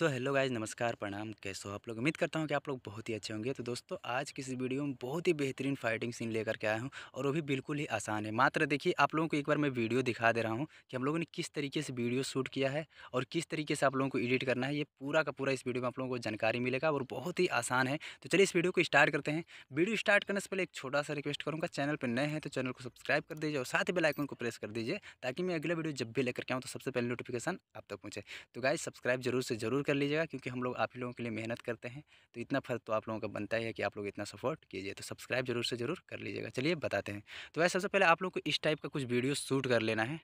so hello guys नमस्कार प्रणाम कैसे हो आप लोग उम्मीद करता हूँ कि आप लोग बहुत ही अच्छे होंगे तो दोस्तों आज की इस वीडियो में बहुत ही बेहतरीन फाइटिंग सीन लेकर के आया हूँ और वो भी बिल्कुल ही आसान है मात्र देखिए आप लोगों को एक बार मैं वीडियो दिखा दे रहा हूँ कि हम लोगों ने किस तरीके से वीडियो शूट किया है और किस तरीके से आप लोगों को एडिट करना है ये पूरा का पूरा इस वीडियो में आप लोगों को जानकारी मिलेगा और बहुत ही आसान है तो चलिए इस वीडियो को स्टार्ट करते हैं वीडियो स्टार्ट करने से पहले एक छोटा सा रिक्वेस्ट करूँगा चैनल पर नए हैं तो चैनल को सब्सक्राइब कर दीजिए और साथ ही बेलाइकन को प्रेस कर दीजिए ताकि मैं अगला वीडियो जब भी लेकर के आऊँ तो सबसे पहले नोटिफिकेशन आप तक पहुँचे तो गाइज सब्सक्राइब जरूर से जरूर कर लीजिएगा क्योंकि हम लोग आप ही लोगों के लिए मेहनत करते हैं तो इतना फ़र्क तो आप लोगों का बनता ही है कि आप लोग इतना सपोर्ट कीजिए तो सब्सक्राइब जरूर से ज़रूर कर लीजिएगा चलिए बताते हैं तो वैसे सबसे पहले आप लोग को इस टाइप का कुछ वीडियो शूट कर लेना है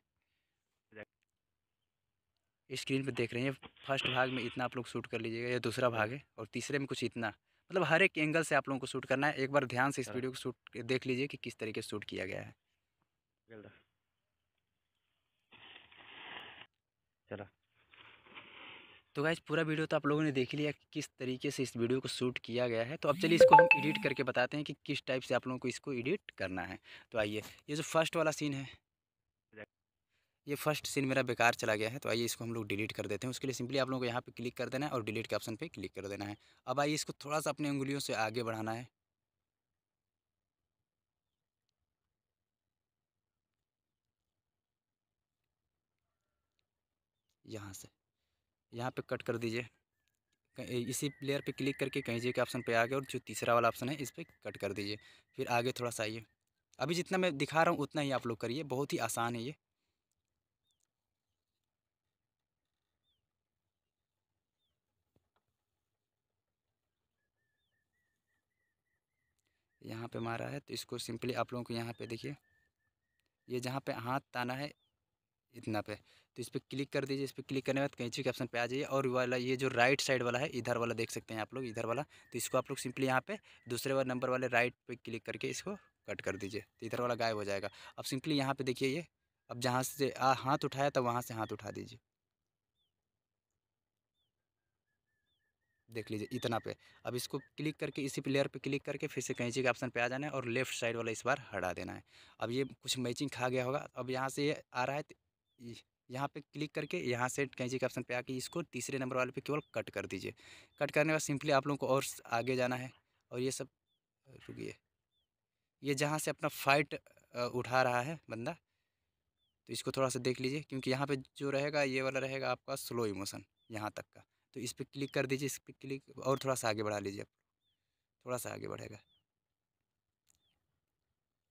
स्क्रीन पर देख रहे हैं फर्स्ट भाग में इतना आप लोग शूट कर लीजिएगा या दूसरा भाग है और तीसरे में कुछ इतना मतलब हर एक एंगल से आप लोगों को शूट करना है एक बार ध्यान से इस वीडियो को शूट देख लीजिए कि किस तरीके से शूट किया गया है चलो तो गाइज पूरा वीडियो तो आप लोगों ने देख लिया कि किस तरीके से इस वीडियो को शूट किया गया है तो अब चलिए इसको हम एडिट करके बताते हैं कि किस टाइप से आप लोगों को इसको एडिट करना है तो आइए ये जो फर्स्ट वाला सीन है ये फर्स्ट सीन मेरा बेकार चला गया है तो आइए इसको हम लोग डिलीट कर देते हैं उसके लिए सिंपली आप लोगों को यहाँ पे क्लिक कर देना है और डिलीट के ऑप्शन पे क्लिक कर देना है अब आइए इसको थोड़ा सा अपने उंगलियों से आगे बढ़ाना है यहाँ से यहाँ पे कट कर दीजिए इसी प्लेयर पे क्लिक करके कहीं जी के ऑप्शन पे आ गया और जो तीसरा वाला ऑप्शन है इस पर कट कर दीजिए फिर आगे थोड़ा सा आइए अभी जितना मैं दिखा रहा हूँ उतना ही आप लोग करिए बहुत ही आसान है ये यहाँ पे मारा है तो इसको सिंपली आप लोगों को यहाँ पे देखिए ये जहाँ पे हाथ ताना है इतना पे तो इस पर क्लिक कर दीजिए इस पर क्लिक करने के बाद कैंची के ऑप्शन पे आ जाइए और वाला ये जो राइट साइड वाला है इधर वाला देख सकते हैं आप लोग इधर वाला तो इसको आप लोग सिंपली यहाँ पे दूसरे वाले नंबर वाले राइट पे क्लिक करके इसको कट कर दीजिए तो इधर वाला गायब हो जाएगा अब सिंपली यहाँ पर देखिए ये अब जहाँ से हाथ उठाया तो वहाँ से हाथ उठा दीजिए देख लीजिए इतना पे अब इसको क्लिक करके इसी प्लेयर पे क्लिक करके फिर से कैंची के ऑप्शन पे आ जाना है और लेफ्ट साइड वाला इस बार हटा देना है अब ये कुछ मैचिंग खा गया होगा अब यहाँ से ये आ रहा है यहाँ पे क्लिक करके यहाँ से कैंची के ऑप्शन पे आके इसको तीसरे नंबर वाले पे केवल कट कर दीजिए कट करने के बाद सिंपली आप लोगों को और आगे जाना है और ये सब रुकिए ये जहाँ से अपना फाइट उठा रहा है बंदा तो इसको थोड़ा सा देख लीजिए क्योंकि यहाँ पे जो रहेगा ये वाला रहेगा आपका स्लो इमोशन यहाँ तक का तो इस पर क्लिक कर दीजिए इस पर क्लिक और थोड़ा सा आगे बढ़ा लीजिए आप थोड़ा सा आगे बढ़ेगा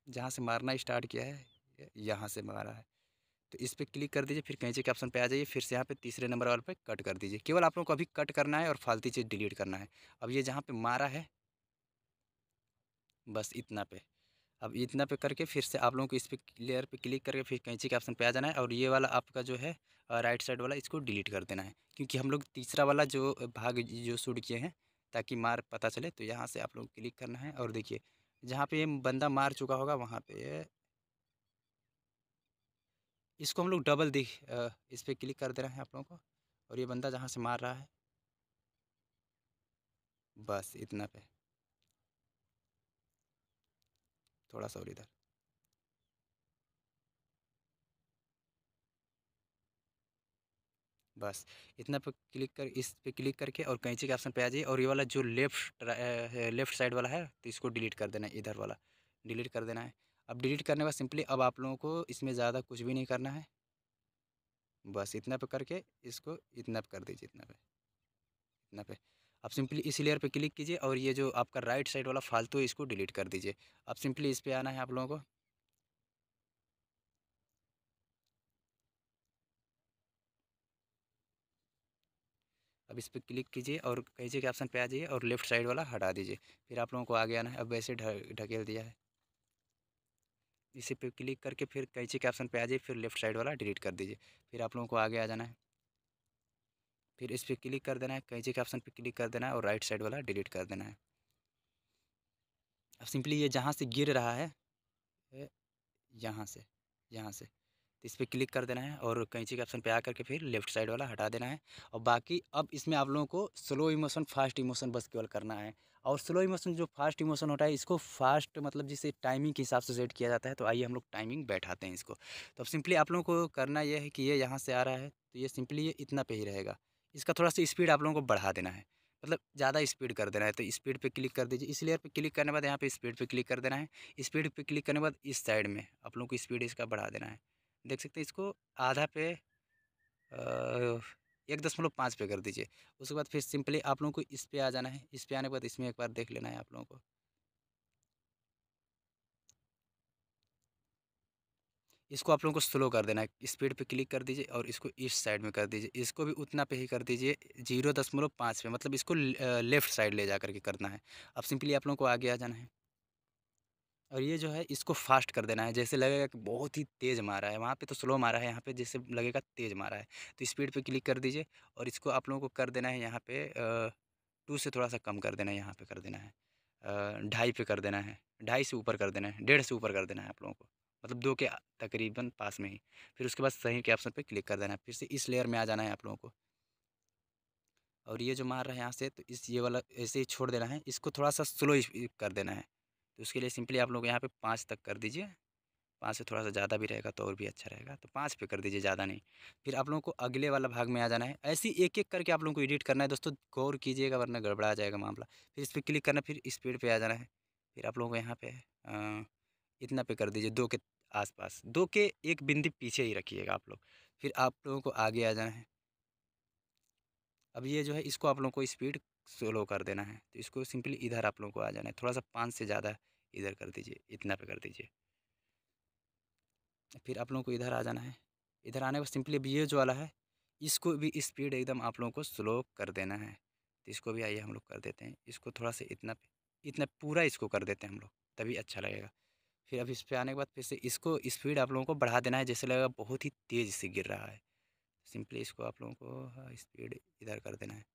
जहाँ से मारना स्टार्ट किया है यहाँ से मारा है तो इस पर क्लिक कर दीजिए फिर कैंचे के ऑप्शन पे आ जाइए फिर से यहाँ पे तीसरे नंबर वाले पे कट कर दीजिए केवल आप लोगों को अभी कट करना है और फालतू चीज़ डिलीट करना है अब ये जहाँ पे मारा है बस इतना पे अब इतना पे करके फिर से आप लोगों को इस पर लेयर पे क्लिक करके फिर कैंची के ऑप्शन पे आ जाना है और ये वाला आपका जो है राइट साइड वाला इसको डिलीट कर देना है क्योंकि हम लोग तीसरा वाला जो भाग जो शूट किए हैं ताकि मार पता चले तो यहाँ से आप लोग क्लिक करना है और देखिए जहाँ पे ये बंदा मार चुका होगा वहाँ पे इसको हम लोग डबल दिख इस पर क्लिक कर दे रहे हैं आप लोगों को और ये बंदा जहाँ से मार रहा है बस इतना पे थोड़ा सा और इधर बस इतना पे क्लिक कर इस पे क्लिक करके और कैंची के ऑप्शन पे आ जाइए और ये वाला जो लेफ्ट लेफ्ट साइड वाला है तो इसको डिलीट कर देना है इधर वाला डिलीट कर देना है अब डिलीट करने के बाद सिंपली अब आप लोगों को इसमें ज़्यादा कुछ भी नहीं करना है बस इतना पे करके इसको इतना पे कर दीजिए इतना पे इतना पे आप सिंपली इस लेयर पे क्लिक कीजिए और ये जो आपका राइट साइड वाला फालतू है इसको डिलीट कर दीजिए अब सिंपली इस पर आना है आप लोगों को अब इस पर क्लिक कीजिए और कैसे के ऑप्शन पे आ जाइए और लेफ्ट साइड वाला हटा दीजिए फिर आप लोगों को आगे आना है अब वैसे ढकेल दिया है इसी पे क्लिक करके फिर कैंची के ऑप्शन पे आ जाइए फिर लेफ्ट साइड वाला डिलीट कर दीजिए फिर आप लोगों को आगे आ जाना है फिर इस पर क्लिक कर देना है कैंची के ऑप्शन पे क्लिक कर देना है और राइट साइड वाला डिलीट कर देना है अब सिंपली ये जहाँ से गिर रहा है यहाँ से यहाँ से तो इस पर क्लिक कर देना है और कैंची के ऑप्शन पर आ करके फिर लेफ्ट साइड वाला हटा देना है और बाकी अब इसमें आप लोगों को स्लो इमोशन फास्ट इमोशन बस केवल करना है और स्लो इमोशन जो फास्ट इमोशन होता है इसको फास्ट मतलब जिसे टाइमिंग के हिसाब से सेट किया जाता है तो आइए हम लोग टाइमिंग बैठाते हैं इसको तो अब सिंपली आप लोगों को करना यह है कि ये यहाँ से आ रहा है तो ये सिंपली ये इतना पे ही रहेगा इसका थोड़ा सा स्पीड आप लोगों को बढ़ा देना है मतलब ज़्यादा स्पीड कर देना है तो स्पीड पे क्लिक कर दीजिए इस लेयर पे क्लिक करने के बाद यहाँ पे स्पीड पे क्लिक कर देना है स्पीड पे क्लिक करने के बाद इस साइड में आप लोगों को स्पीड इसका बढ़ा देना है देख सकते हैं इसको आधा पे एक दशमलव पाँच पे कर दीजिए उसके बाद फिर सिंपली आप लोगों को इस पे आ जाना है इस पे आने के बाद इसमें एक बार देख लेना है आप लोगों को इसको आप लोगों को स्लो कर देना है स्पीड पे क्लिक कर दीजिए और इसको इस साइड में कर दीजिए इसको भी उतना पे ही कर दीजिए जीरो दशमलव पाँच पे मतलब इसको लेफ़्ट साइड ले जा करके करना है अब सिंपली आप लोगों को आगे आ जाना है और ये जो है इसको फास्ट कर देना है जैसे लगेगा कि बहुत ही तेज़ मारा है वहाँ पे तो स्लो मारा है यहाँ पे जैसे लगेगा तेज़ मारा है तो स्पीड पे क्लिक कर दीजिए और इसको आप लोगों को कर देना है यहाँ पे टू से थोड़ा सा कम कर देना है यहाँ पे कर देना है ढाई पे कर देना है ढाई से ऊपर कर देना है डेढ़ से ऊपर कर देना है आप लोगों को मतलब दो के तकरीबन पास में ही फिर उसके बाद सही के ऑप्शन पर क्लिक कर देना है फिर से इस लेयर में आ जाना है आप लोगों को और ये जो मार रहा है यहाँ से तो इस ये वाला ऐसे ही छोड़ देना है इसको थोड़ा सा स्लो कर देना है तो उसके लिए सिंपली आप लोग यहाँ पे पाँच तक कर दीजिए पाँच से थोड़ा सा ज़्यादा भी रहेगा तो और भी अच्छा रहेगा तो पाँच पे कर दीजिए ज़्यादा नहीं फिर आप लोगों को अगले वाला भाग में आ जाना है ऐसी एक एक करके आप लोगों को एडिट करना है दोस्तों गौर कीजिएगा वरना गड़बड़ा जाएगा मामला फिर इस पर क्लिक करना फिर स्पीड पर आ जाना है फिर आप लोगों को यहाँ पर इतना पे कर दीजिए दो के आसपास दो के एक बिंदी पीछे ही रखिएगा आप लोग फिर आप लोगों को आगे आ जाना है अब ये जो है इसको आप लोगों को स्पीड स्लो कर देना है तो इसको सिंपली इधर आप लोगों को आ जाना है थोड़ा सा पाँच से ज़्यादा इधर कर दीजिए इतना पे कर दीजिए फिर आप लोगों को इधर आ जाना है इधर आने पर सिंपली अभी ये जो वाला है इसको भी स्पीड एकदम आप लोगों को स्लो कर देना है तो इसको भी आइए हम लोग कर देते हैं इसको थोड़ा सा इतना इतना पूरा इसको कर देते हैं हम लोग तभी अच्छा लगेगा फिर अब इस पर आने के बाद फिर से इसको स्पीड आप लोगों को बढ़ा देना है जैसे लगेगा बहुत ही तेज़ से गिर रहा है सिंपली इसको आप लोगों को हाँ, स्पीड इधर कर देना है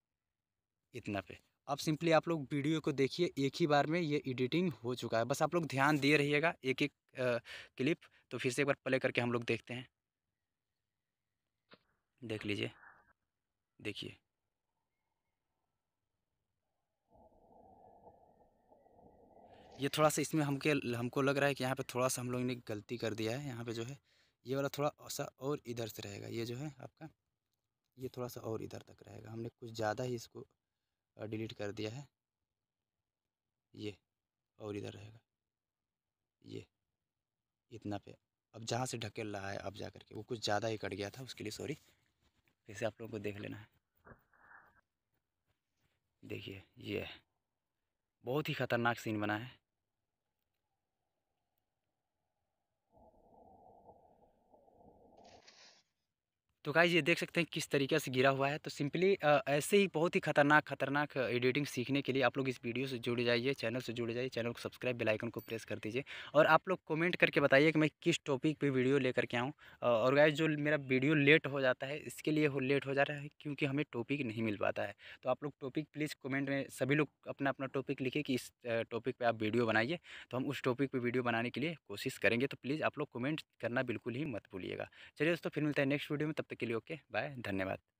इतना पे अब सिंपली आप लोग वीडियो को देखिए एक ही बार में ये एडिटिंग हो चुका है बस आप लोग ध्यान दे रहिएगा एक एक क्लिप तो फिर से एक बार प्ले करके हम लोग देखते हैं देख लीजिए देखिए ये थोड़ा सा इसमें हमके हमको लग रहा है कि यहाँ पे थोड़ा सा हम लोग ने गलती कर दिया है यहाँ पे जो है ये वाला थोड़ा सा और इधर से रहेगा ये जो है आपका ये थोड़ा सा और इधर तक रहेगा हमने कुछ ज़्यादा ही इसको डिलीट कर दिया है ये और इधर रहेगा ये इतना पे अब जहाँ से ढकेल रहा है अब जा करके वो कुछ ज़्यादा ही कट गया था उसके लिए सॉरी फिर से आप लोगों को देख लेना है देखिए ये बहुत ही ख़तरनाक सीन बना है तो गाइज ये देख सकते हैं किस तरीके से गिरा हुआ है तो सिंपली ऐसे ही बहुत ही खतरनाक खतरनाक एडिटिंग सीखने के लिए आप लोग इस वीडियो से जुड़ जाइए चैनल से जुड़ जाइए चैनल को सब्सक्राइब बेल आइकन को प्रेस कर दीजिए और आप लोग कमेंट करके बताइए कि मैं किस टॉपिक पे वीडियो लेकर के आऊँ और गाइज जो मेरा वीडियो लेट हो जाता है इसके लिए हो लेट हो जा रहा है क्योंकि हमें टॉपिक नहीं मिल पाता है तो आप लोग टॉपिक प्लीज़ कमेंट में सभी लोग अपना अपना टॉपिक लिखे कि इस टॉपिक पर आप वीडियो बनाइए तो हम उस टॉपिक पर वीडियो बनाने के लिए कोशिश करेंगे तो प्लीज़ आप लोग कमेंट करना बिल्कुल ही मत भूलिएगा चलिए दोस्तों फिर मिलता है नेक्स्ट वीडियो में तब तक के लिए ओके बाय धन्यवाद